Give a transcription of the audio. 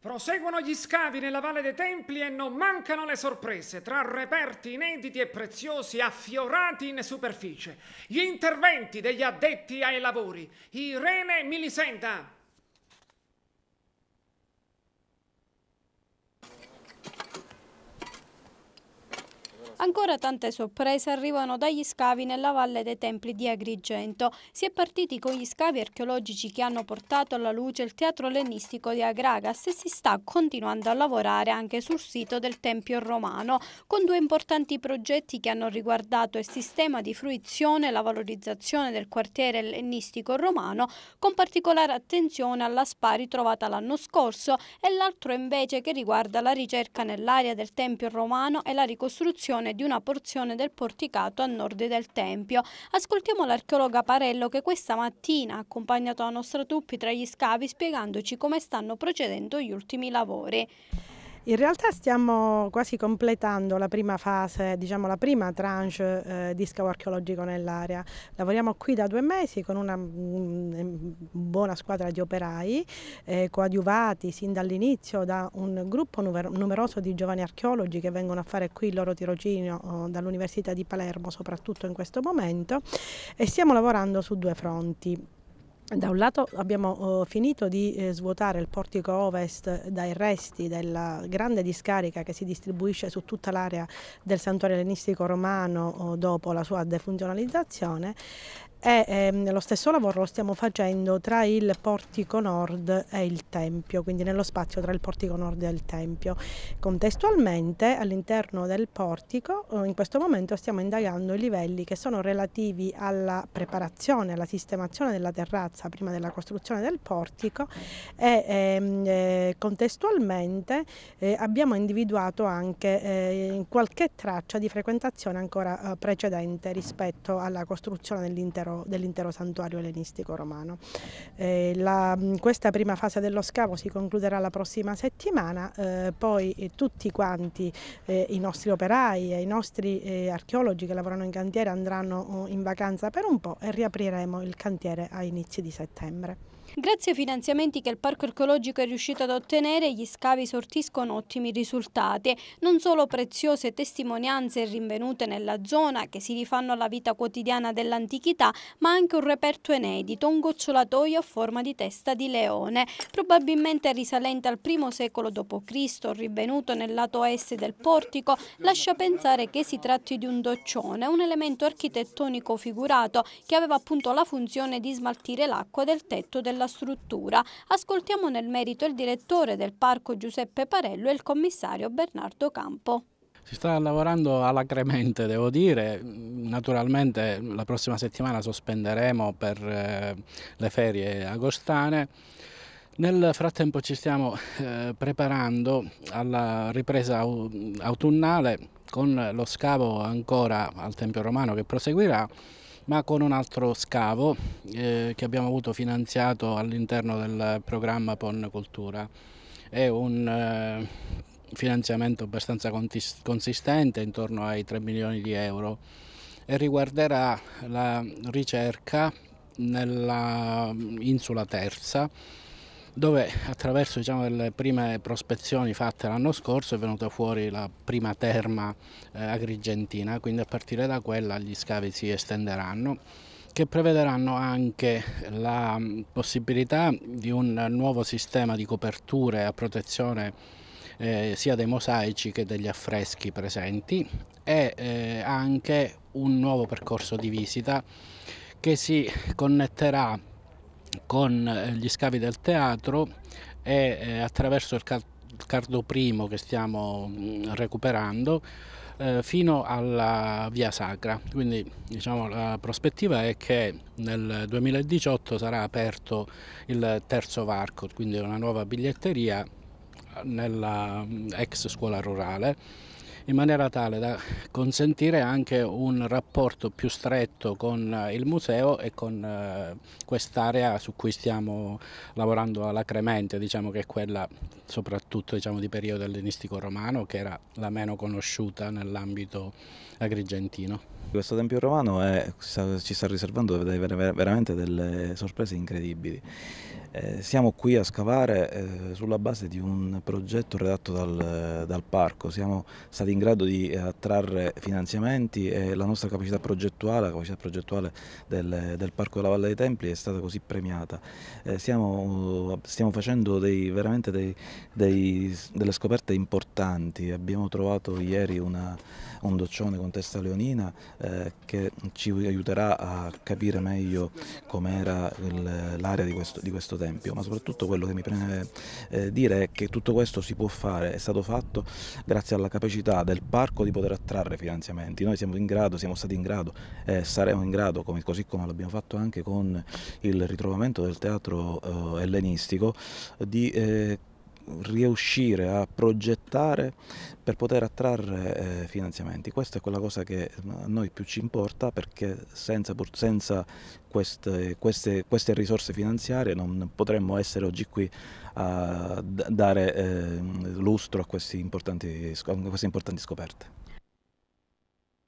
Proseguono gli scavi nella Valle dei Templi e non mancano le sorprese, tra reperti inediti e preziosi affiorati in superficie. Gli interventi degli addetti ai lavori. Irene Milisenda. Ancora tante sorprese arrivano dagli scavi nella Valle dei Templi di Agrigento. Si è partiti con gli scavi archeologici che hanno portato alla luce il teatro ellenistico di Agragas e si sta continuando a lavorare anche sul sito del Tempio romano, con due importanti progetti che hanno riguardato il sistema di fruizione e la valorizzazione del quartiere ellenistico romano, con particolare attenzione alla spa ritrovata l'anno scorso e l'altro invece che riguarda la ricerca nell'area del Tempio romano e la ricostruzione realizzazione di una porzione del porticato a nord del Tempio. Ascoltiamo l'archeologa Parello che questa mattina ha accompagnato la nostra Tuppi tra gli scavi spiegandoci come stanno procedendo gli ultimi lavori. In realtà stiamo quasi completando la prima fase, diciamo la prima tranche eh, di scavo archeologico nell'area. Lavoriamo qui da due mesi con una mh, mm, mm, buona squadra di operai eh, coadiuvati sin dall'inizio da un gruppo numer numeroso di giovani archeologi che vengono a fare qui il loro tirocinio oh, dall'Università di Palermo soprattutto in questo momento e stiamo lavorando su due fronti da un lato abbiamo eh, finito di eh, svuotare il portico ovest dai resti della grande discarica che si distribuisce su tutta l'area del santuario ellenistico romano eh, dopo la sua defunzionalizzazione e ehm, lo stesso lavoro lo stiamo facendo tra il portico nord e il tempio, quindi nello spazio tra il portico nord e il tempio. Contestualmente all'interno del portico eh, in questo momento stiamo indagando i livelli che sono relativi alla preparazione, alla sistemazione della terrazza prima della costruzione del portico e ehm, eh, contestualmente eh, abbiamo individuato anche eh, qualche traccia di frequentazione ancora eh, precedente rispetto alla costruzione dell'intero dell'intero dell santuario ellenistico romano. Eh, la, mm, questa prima fase dello scavo si concluderà la prossima settimana, eh, poi tutti quanti eh, i nostri operai e i nostri eh, archeologi che lavorano in cantiere andranno oh, in vacanza per un po' e riapriremo il cantiere a inizi di settembre. Grazie ai finanziamenti che il Parco Archeologico è riuscito ad ottenere, gli scavi sortiscono ottimi risultati, non solo preziose testimonianze rinvenute nella zona che si rifanno alla vita quotidiana dell'antichità, ma anche un reperto inedito, un gocciolatoio a forma di testa di leone, probabilmente risalente al I secolo d.C., rinvenuto nel lato est del portico, lascia pensare che si tratti di un doccione, un elemento architettonico figurato che aveva appunto la funzione di smaltire l'acqua del tetto della struttura. Ascoltiamo nel merito il direttore del parco Giuseppe Parello e il commissario Bernardo Campo. Si sta lavorando alacremente, devo dire. Naturalmente la prossima settimana sospenderemo per eh, le ferie agostane. Nel frattempo ci stiamo eh, preparando alla ripresa autunnale con lo scavo ancora al Tempio Romano che proseguirà ma con un altro scavo eh, che abbiamo avuto finanziato all'interno del programma PON Cultura. È un eh, finanziamento abbastanza consistente, intorno ai 3 milioni di euro, e riguarderà la ricerca nella mm, Insula Terza, dove attraverso diciamo, le prime prospezioni fatte l'anno scorso è venuta fuori la prima terma eh, agrigentina, quindi a partire da quella gli scavi si estenderanno che prevederanno anche la mm, possibilità di un nuovo sistema di coperture a protezione eh, sia dei mosaici che degli affreschi presenti e eh, anche un nuovo percorso di visita che si connetterà con eh, gli scavi del teatro e eh, attraverso il Cardo primo che stiamo mm, recuperando eh, fino alla Via Sacra. Quindi diciamo, la prospettiva è che nel 2018 sarà aperto il terzo varco, quindi una nuova biglietteria nella mm, ex scuola rurale in maniera tale da consentire anche un rapporto più stretto con eh, il museo e con eh, quest'area su cui stiamo lavorando alacremente, diciamo che è quella soprattutto diciamo, di periodo ellenistico romano che era la meno conosciuta nell'ambito agrigentino. Questo tempio romano è, ci sta riservando veramente delle sorprese incredibili. Eh, siamo qui a scavare eh, sulla base di un progetto redatto dal, dal, parco, siamo stati in grado di eh, attrarre finanziamenti e la nostra capacità progettuale, la capacità progettuale del, del parco della Valle dei Templi è stata così premiata. Eh, siamo, stiamo facendo dei, veramente dei, dei, delle scoperte importanti, abbiamo trovato ieri una, un doccione con testa leonina eh, che ci aiuterà a capire meglio com'era l'area di questo, di questo tempio, ma soprattutto quello che mi preme eh, dire è che tutto questo si può fare, è stato fatto grazie alla capacità del parco di poter attrarre finanziamenti. Noi siamo in grado, siamo stati in grado e eh, saremo in grado, come, così come l'abbiamo fatto anche con il ritrovamento del teatro eh, ellenistico, di eh, riuscire a progettare per poter attrarre eh, finanziamenti. Questa è quella cosa che eh, a noi più ci importa perché senza, senza queste, queste, queste, risorse finanziarie non potremmo essere oggi qui a dare eh, lustro a, importanti, a queste importanti scoperte.